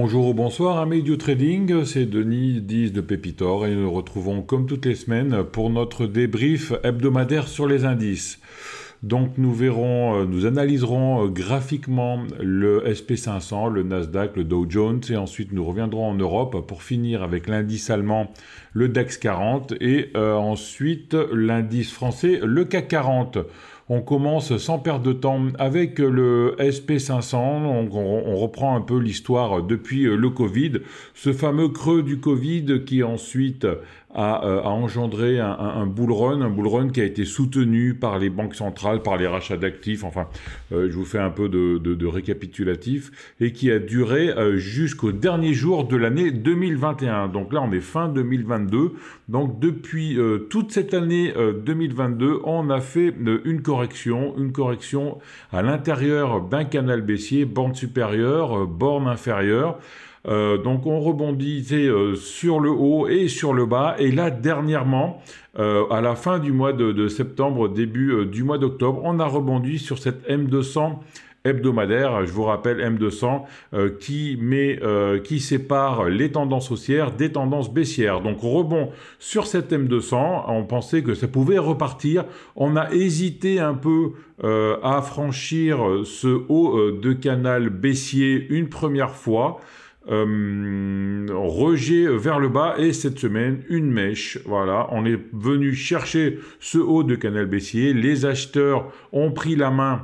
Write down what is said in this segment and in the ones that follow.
Bonjour ou bonsoir, à Medio trading, c'est Denis 10 de Pepitor et nous nous retrouvons comme toutes les semaines pour notre débrief hebdomadaire sur les indices. Donc nous verrons, euh, nous analyserons euh, graphiquement le SP500, le Nasdaq, le Dow Jones et ensuite nous reviendrons en Europe pour finir avec l'indice allemand, le DAX e 40 et euh, ensuite l'indice français, le CAC 40. On commence sans perdre de temps avec le SP500. On, on reprend un peu l'histoire depuis le Covid, ce fameux creux du Covid qui ensuite euh, a, engendré un, un, un, bull run, un bull run qui a été soutenu par les banques centrales, par les rachats d'actifs, enfin, euh, je vous fais un peu de, récapitulatif, et qui a duré euh, jusqu'au dernier jour de l'année 2021. Donc là, on est fin 2022. Donc depuis toute cette année 2022, on a fait une correction, une correction à l'intérieur d'un canal baissier, borne supérieure, borne inférieure. Euh, donc on rebondissait euh, sur le haut et sur le bas. Et là, dernièrement, euh, à la fin du mois de, septembre, début du mois d'octobre, on a rebondi sur cette M200 hebdomadaire, je vous rappelle M200, qui, sépare les tendances haussières des tendances baissières. Donc rebond sur cette M200, on pensait que ça pouvait repartir, on a hésité un peu à franchir ce haut de canal baissier une première fois, euh, rejet vers le bas et cette semaine une mèche. Voilà, on est venu chercher ce haut de canal baissier. Les acheteurs ont pris la main.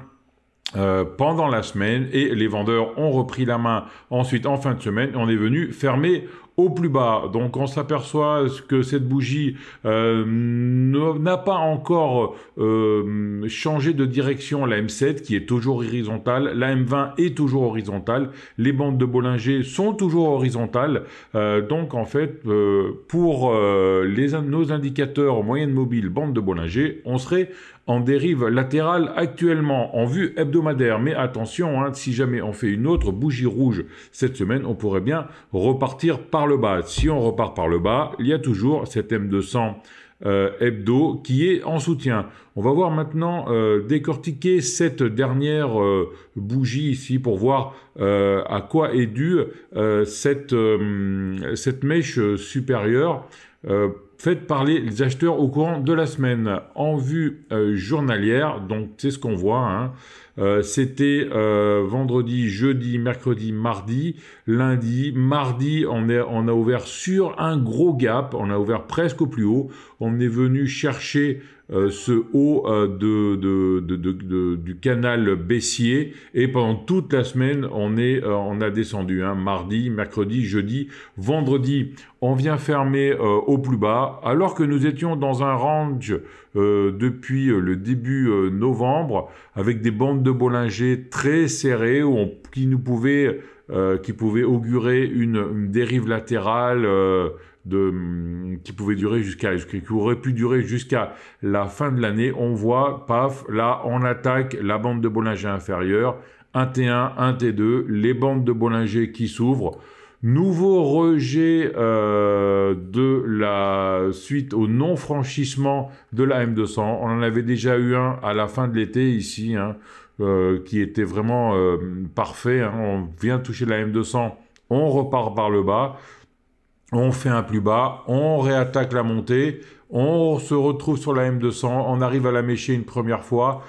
Euh, pendant la semaine et les vendeurs ont repris la main ensuite en fin de semaine on est venu fermer plus bas. Donc on s'aperçoit que cette bougie euh, n'a pas encore euh, changé de direction. La M7 qui est toujours horizontale, la M20 est toujours horizontale, les bandes de Bollinger sont toujours horizontales. Euh, donc en fait, pour les, nos indicateurs moyenne mobile, bandes de Bollinger, on serait en dérive latérale actuellement en vue hebdomadaire. Mais attention, hein, si jamais on fait une autre bougie rouge cette semaine, on pourrait bien repartir par le bas. Si on repart par le bas, il y a toujours cette M200 euh, hebdo qui est en soutien. On va voir maintenant euh, décortiquer cette dernière euh, bougie ici pour voir à quoi est due cette, mèche supérieure faite par les acheteurs au courant de la semaine en vue journalière. Donc c'est ce qu'on voit. Hein, euh, c'était euh, vendredi, jeudi, mercredi, mardi, lundi. Mardi, on, est, on a ouvert sur un gros gap, on a ouvert presque au plus haut. On est venu chercher euh, ce haut de, du canal baissier et pendant toute la semaine on est on a descendu hein. mardi mercredi jeudi vendredi on vient fermer au plus bas alors que nous étions dans un range depuis le début novembre avec des bandes de Bollinger très serré où qui nous pouvait euh, qui pouvait augurer une, dérive latérale euh, de, mm, qui pouvait durer jusqu'à qui aurait pu durer jusqu'à la fin de l'année. On voit, paf, là on attaque la bande de Bollinger inférieure, un T1, 1 T2, les bandes de Bollinger qui s'ouvrent. Nouveau rejet euh, de la suite au non-franchissement de la M200. On en avait déjà eu un à la fin de l'été ici. Hein. Euh, qui était vraiment euh, parfait. Hein. On vient toucher la M200, on repart par le bas, on fait un plus bas, on réattaque la montée, on se retrouve sur la M200, on arrive à la mécher une première fois.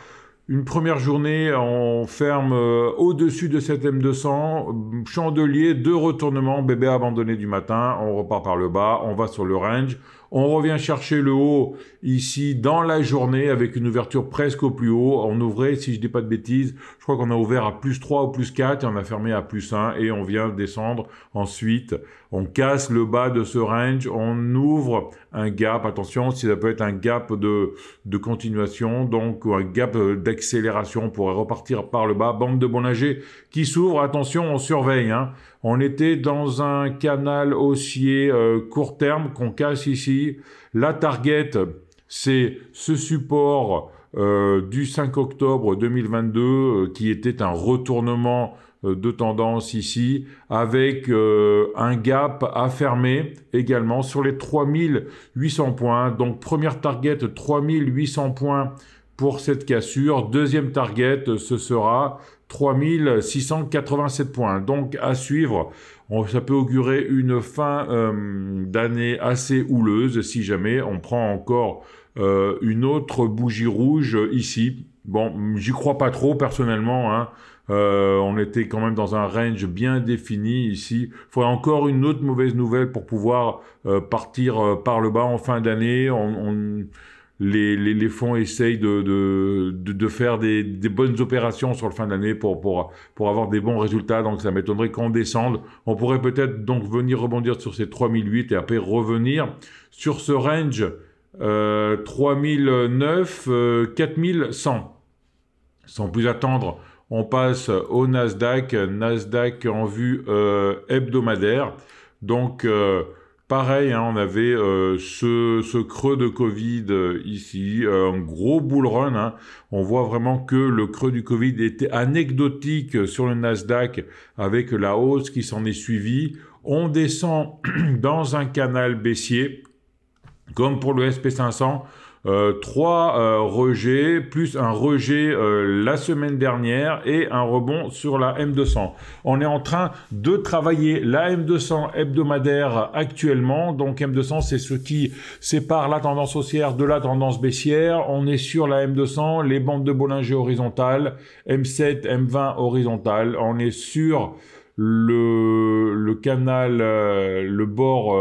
Une première journée, on ferme euh, au-dessus de cette M200, chandelier, deux retournements, bébé abandonné du matin, on repart par le bas, on va sur le range, on revient chercher le haut ici dans la journée avec une ouverture presque au plus haut. On ouvrait, si je dis pas de bêtises, je crois qu'on a ouvert à plus 3 ou plus 4 et on a fermé à plus 1 et on vient descendre ensuite. On casse le bas de ce range, on ouvre un gap. Attention, si ça peut être un gap de, de continuation, donc un gap d'accélération, on pourrait repartir par le bas. Bande de Bonnager qui s'ouvre, attention, on surveille. Hein. On était dans un canal haussier euh, court terme qu'on casse ici. La target, c'est ce support euh, du 5 octobre 2022 euh, qui était un retournement de tendance ici avec un gap à fermer également sur les 3800 points. Donc première target 3800 points pour cette cassure. Deuxième target, ce sera 3687 points. Donc à suivre, on, ça peut augurer une fin euh, d'année assez houleuse si jamais on prend encore euh, une autre bougie rouge euh, ici. Bon, j'y crois pas trop personnellement. Hein. Euh, on était quand même dans un range bien défini ici. Il faudrait encore une autre mauvaise nouvelle pour pouvoir partir par le bas en fin d'année. on les, fonds essayent de, faire des, bonnes opérations sur le fin de pour, pour, avoir des bons résultats. Donc ça m'étonnerait qu'on descende. On pourrait peut-être donc venir rebondir sur ces 3008 et après revenir sur ce range euh, 3009, 4100. Euh, Sans plus attendre, on passe au Nasdaq. Nasdaq en vue euh, hebdomadaire. Donc... Euh, Pareil, hein, on avait euh, ce, creux de Covid euh, ici, euh, un gros bull run. Hein. On voit vraiment que le creux du Covid était anecdotique sur le Nasdaq avec la hausse qui s'en est suivie. On descend dans un canal baissier, comme pour le SP500. 3 euh, trois euh, rejets, plus un rejet euh, la semaine dernière et un rebond sur la M200. On est en train de travailler la M200 hebdomadaire actuellement. Donc M200, c'est ce qui sépare la tendance haussière de la tendance baissière. On est sur la M200, les bandes de Bollinger horizontales, M7, M20 horizontales. On est sur le, le canal, le bord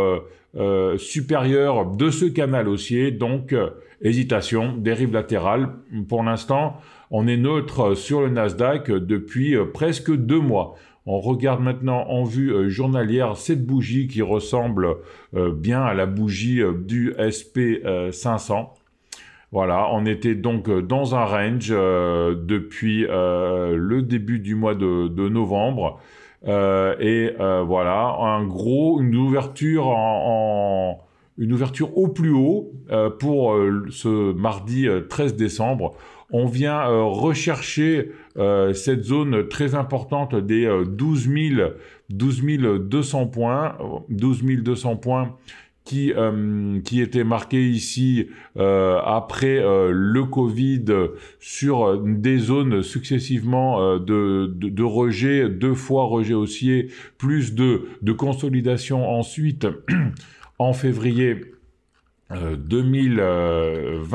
supérieur de ce canal haussier. Donc Hésitation, dérive latérale. Pour l'instant, on est neutre sur le Nasdaq depuis euh, presque deux mois. On regarde maintenant en vue euh, journalière cette bougie qui ressemble euh, bien à la bougie du SP500. Voilà, on était donc dans un range depuis le début du mois de, novembre. et voilà, un gros, une ouverture en une ouverture au plus haut euh, pour euh, ce mardi 13 euh, décembre. On vient rechercher cette zone très importante des 12 000, 200 points, points qui, qui était marqués ici après le Covid sur des zones successivement de, de, de, rejet, deux fois rejet haussier, plus de, de consolidation ensuite en février 2021. Euh,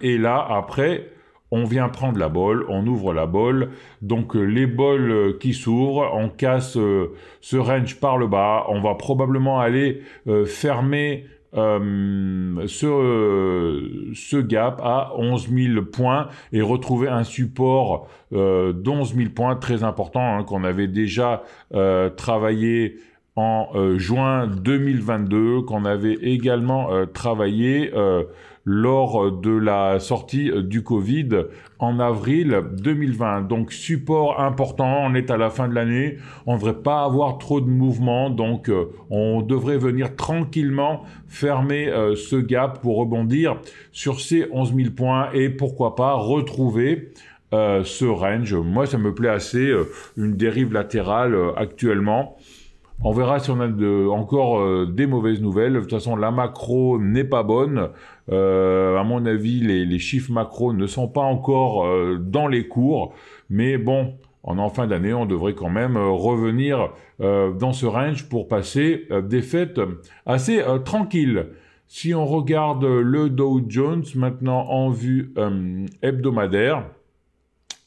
et là, après, on vient prendre la bolle, on ouvre la bolle. Donc euh, les bols euh, qui s'ouvrent, on casse ce range par le bas. On va probablement aller fermer ce, ce, gap à 11 000 points et retrouver un support d'11 000 points très important hein, qu'on avait déjà travaillé en euh, juin 2022 qu'on avait également euh, travaillé euh, lors de la sortie du Covid en avril 2020. Donc support important, on est à la fin de l'année, on ne devrait pas avoir trop de mouvements, donc on devrait venir tranquillement fermer ce gap pour rebondir sur ces 11 000 points et pourquoi pas retrouver ce range. Moi ça me plaît assez, une dérive latérale actuellement. On verra si on a encore euh, des mauvaises nouvelles. De toute façon, la macro n'est pas bonne. Euh, à mon avis, les, chiffres macro ne sont pas encore euh, dans les cours. Mais bon, en fin d'année, on devrait quand même revenir dans ce range pour passer des fêtes assez tranquilles. Si on regarde le Dow Jones maintenant en vue hebdomadaire,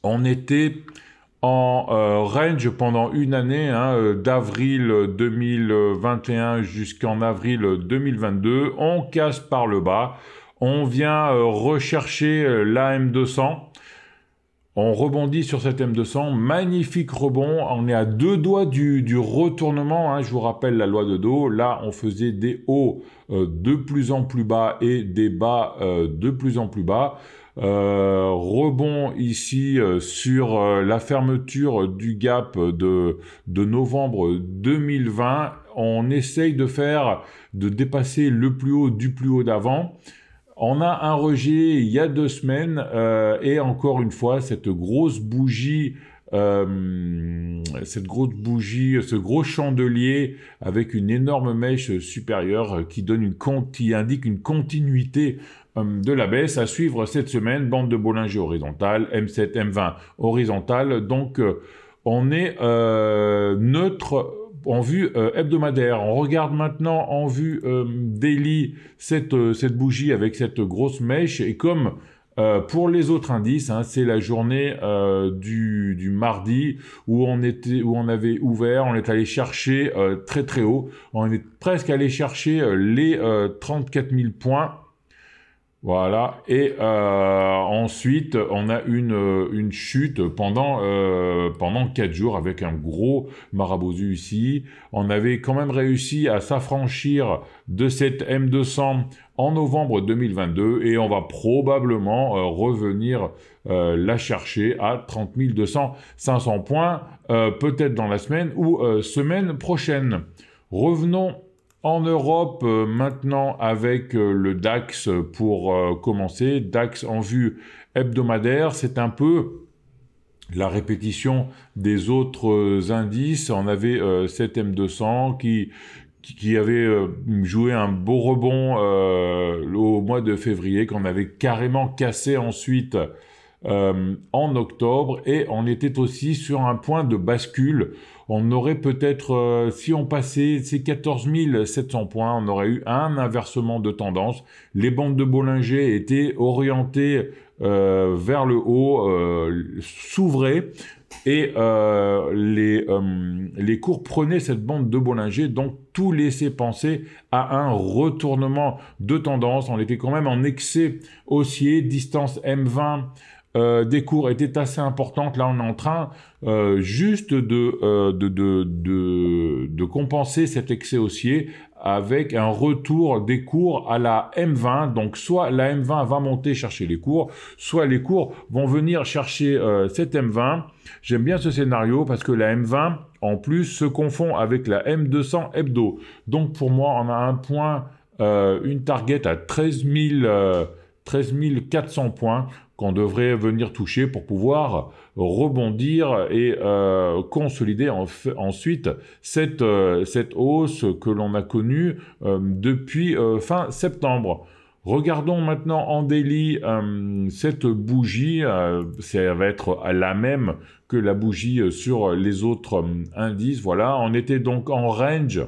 on était en euh, range pendant une année, hein, euh, d'avril 2021 jusqu'en avril 2022. On casse par le bas. On vient euh, rechercher l'AM200. On rebondit sur cette M200, magnifique rebond, on est à deux doigts du, retournement, hein. je vous rappelle la loi de dos, là on faisait des hauts de plus en plus bas et des bas de plus en plus bas. Euh, rebond ici euh, sur euh, la fermeture du gap de, novembre 2020. On essaye de faire, de dépasser le plus haut du plus haut d'avant. On a un rejet il y a deux semaines et encore une fois cette grosse bougie, cette grosse bougie, ce gros chandelier avec une énorme mèche supérieure qui donne une qui indique une continuité de la baisse à suivre cette semaine, bande de Bollinger horizontale, M7, M20 horizontale. Donc, euh, on est euh, neutre en vue euh, hebdomadaire. On regarde maintenant en vue daily cette, bougie avec cette grosse mèche. Et comme pour les autres indices, hein, c'est la journée du, mardi où on était, où on avait ouvert, on est allé chercher très très haut, on est presque allé chercher les 34 000 points voilà. Et euh, ensuite, on a une, euh, une chute pendant, euh, pendant 4 jours avec un gros marabosu ici. On avait quand même réussi à s'affranchir de cette M200 en novembre 2022 et on va probablement euh, revenir la chercher à 30 200, 500 points, peut-être dans la semaine ou semaine prochaine. Revenons en Europe, euh, maintenant avec euh, le DAX pour euh, commencer, DAX en vue hebdomadaire, c'est un peu la répétition des autres indices. On avait 7M200 qui, qui avait joué un beau rebond au mois de février, qu'on avait carrément cassé ensuite en octobre, et on était aussi sur un point de bascule on aurait peut-être, euh, si on passait ces 14 700 points, on aurait eu un inversement de tendance. Les bandes de Bollinger étaient orientées euh, vers le haut, euh, s'ouvraient, et les, les cours prenaient cette bande de Bollinger, donc tout laissait penser à un retournement de tendance. On était quand même en excès haussier, distance M20. Euh, des cours étaient assez importantes. Là, on est en train euh, juste euh, de, de, compenser cet excès haussier avec un retour des cours à la M20. Donc, soit la M20 va monter chercher les cours, soit les cours vont venir chercher cette M20. J'aime bien ce scénario parce que la M20, en plus, se confond avec la M200 hebdo. Donc, pour moi, on a un point, une target à 13 000... 13 400 points qu'on devrait venir toucher pour pouvoir rebondir et euh, consolider ensuite euh, cette, hausse que l'on a connue euh, depuis fin septembre. Regardons maintenant en délit cette bougie, ça va être la même que la bougie sur les autres indices. Voilà, on était donc en range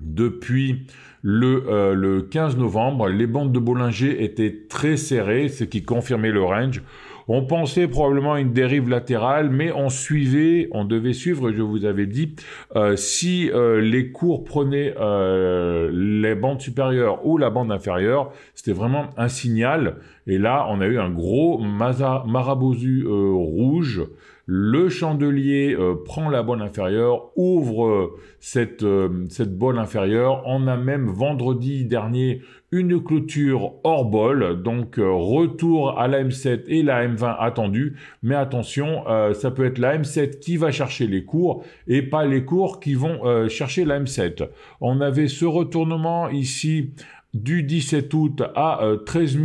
depuis le, 15 euh, novembre, les bandes de Bollinger étaient très serrées, ce qui confirmait le range. On pensait probablement à une dérive latérale, mais on suivait, on devait suivre, je vous avais dit, euh, si euh, les cours prenaient les bandes supérieures ou la bande inférieure, c'était vraiment un signal. Et là, on a eu un gros marabosu rouge le chandelier euh, prend la bonne inférieure, ouvre euh, cette, euh, cette bolle inférieure. On a même vendredi dernier une clôture hors bol, donc retour à la M7 et la M20 attendue. Mais attention, ça peut être la M7 qui va chercher les cours et pas les cours qui vont chercher la M7. On avait ce retournement ici du 17 août à 13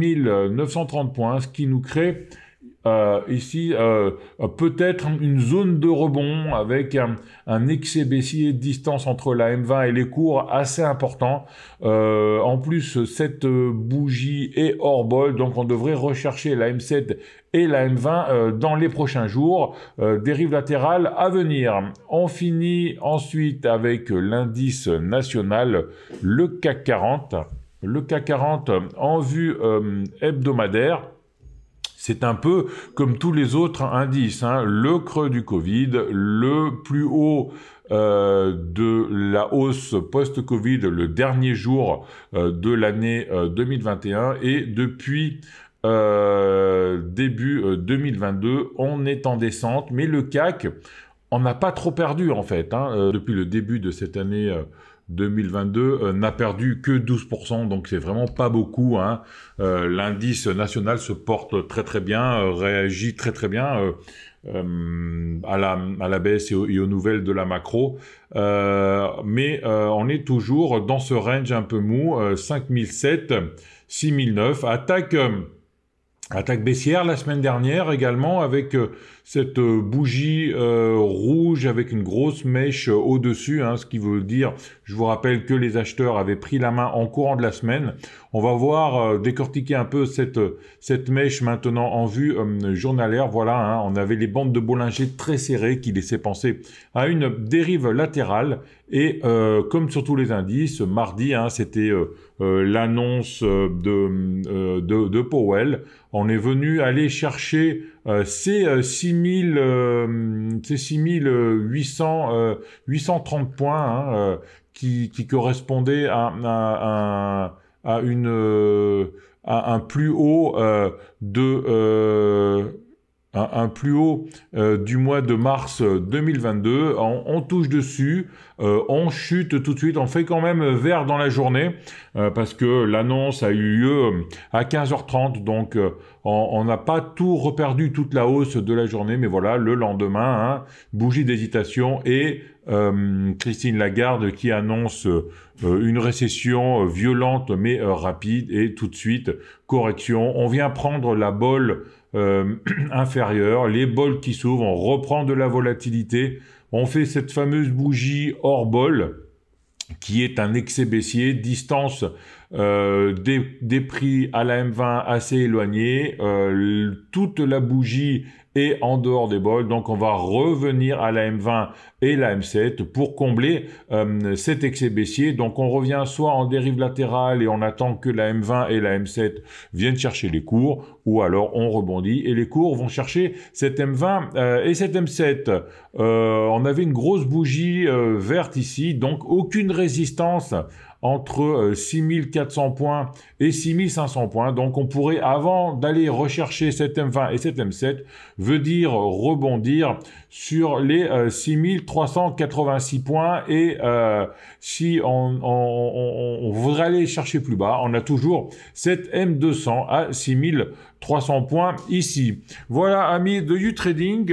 930 points, ce qui nous crée euh, ici euh, peut-être une zone de rebond avec un, excès baissier de distance entre la M20 et les cours assez important. Euh, en plus, cette bougie est hors bol, donc on devrait rechercher la M7 et la M20 dans les prochains jours. dérive latérale à venir. On finit ensuite avec l'indice national, le CAC 40. Le CAC 40 en vue hebdomadaire. C'est un peu comme tous les autres indices, hein. le creux du Covid, le plus haut euh, de la hausse post-Covid, le dernier jour euh, de l'année 2021, euh, et depuis début 2022, on est en descente, mais le CAC, on n'a pas trop perdu en fait, hein, depuis le début de cette année. 2022 euh, n'a perdu que 12%, donc c'est vraiment pas beaucoup. Hein. Euh, l'indice national se porte très très bien, euh, réagit très très bien. à, la, à la baisse et aux, nouvelles de la macro. mais on est toujours dans ce range un peu mou, 5007, 6009. Attaque Attaque baissière la semaine dernière également avec euh, cette euh, bougie euh, rouge avec une grosse mèche au-dessus, hein, ce qui veut dire, je vous rappelle que les acheteurs avaient pris la main en courant de la semaine. On va voir décortiquer un peu cette, cette mèche maintenant en vue journalière. Voilà, hein, on avait les bandes de Bollinger très serrées qui laissaient penser à une dérive latérale et comme sur tous les indices, mardi, hein, c'était euh, l'annonce euh, euh, de, de, Powell, on est venu aller chercher ces 6800 830 points hein, qui, qui, correspondait à, à, à un plus haut de un, plus haut euh, du mois de mars 2022. Euh, on, touche dessus, euh, on chute tout de suite, on fait quand même vert dans la journée parce que l'annonce a eu lieu à 15h30, donc on n'a pas tout reperdu toute la hausse de la journée, mais voilà, le lendemain, hein, bougie d'hésitation et Christine Lagarde qui annonce une récession violente mais rapide et tout de suite correction. On vient prendre la bolle euh, inférieure, les bols qui s'ouvrent, on reprend de la volatilité, on fait cette fameuse bougie hors bol qui est un excès baissier, distance euh, des, prix à la M20 assez éloignée, euh, toute la bougie et en dehors des bols. Donc on va revenir à la M20 et la M7 pour combler euh, cet excès baissier. Donc on revient soit en dérive latérale et on attend que la M20 et la M7 viennent chercher les cours, ou alors on rebondit et les cours vont chercher cette M20 euh, et cette M7. Euh, on avait une grosse bougie verte ici, donc aucune résistance entre 6400 euh, points et 6500 points. Donc on pourrait, avant d'aller rechercher cette M20 et cette M7, veut dire rebondir sur les 6386 euh, points. Et euh, si on, voudrait aller chercher plus bas, on a toujours cette M200 à 6300 points ici. Voilà, amis de U-Trading,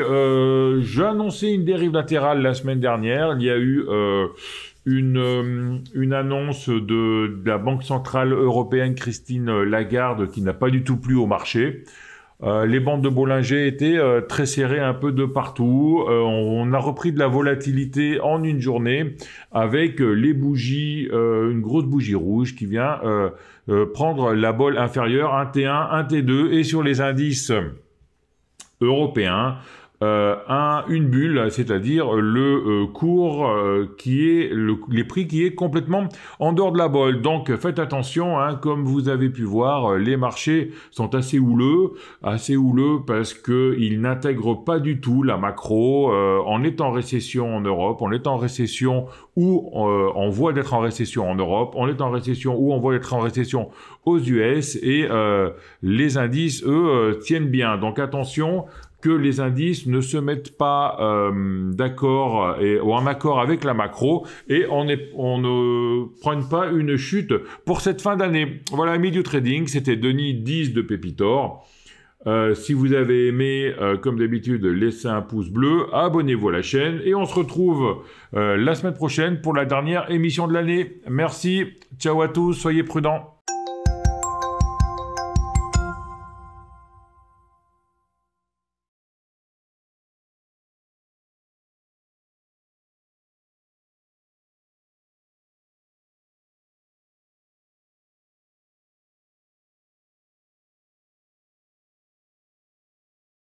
j'ai annoncé une dérive latérale la semaine dernière. Il y a eu euh, une, annonce de, la Banque Centrale Européenne, Christine Lagarde, qui n'a pas du tout plu au marché. Euh, les bandes de Bollinger étaient euh, très serrées un peu de partout. on, a repris de la volatilité en une journée avec les bougies, une grosse bougie rouge qui vient prendre la bol inférieure, 1 T1, 1 T2 et sur les indices européens, euh, un, une bulle, c'est-à-dire le euh, cours euh, qui est le, les prix qui est complètement en dehors de la bolle. Donc faites attention, hein, comme vous avez pu voir, les marchés sont assez houleux, assez houleux parce que ils n'intègrent pas du tout la macro. on est en récession en Europe, on est en récession ou on voit d'être en récession en Europe, on est en récession ou on voit d'être en récession aux US et les indices eux tiennent bien. Donc attention, que les indices ne se mettent pas euh, d'accord ou en accord avec la macro et on, ne prenne pas une chute pour cette fin d'année. Voilà, milieu trading, c'était Denis 10 de Pépitor. Euh, si vous avez aimé, euh, comme d'habitude, laissez un pouce bleu, abonnez-vous à la chaîne et on se retrouve la semaine prochaine pour la dernière émission de l'année. Merci, ciao à tous, soyez prudents.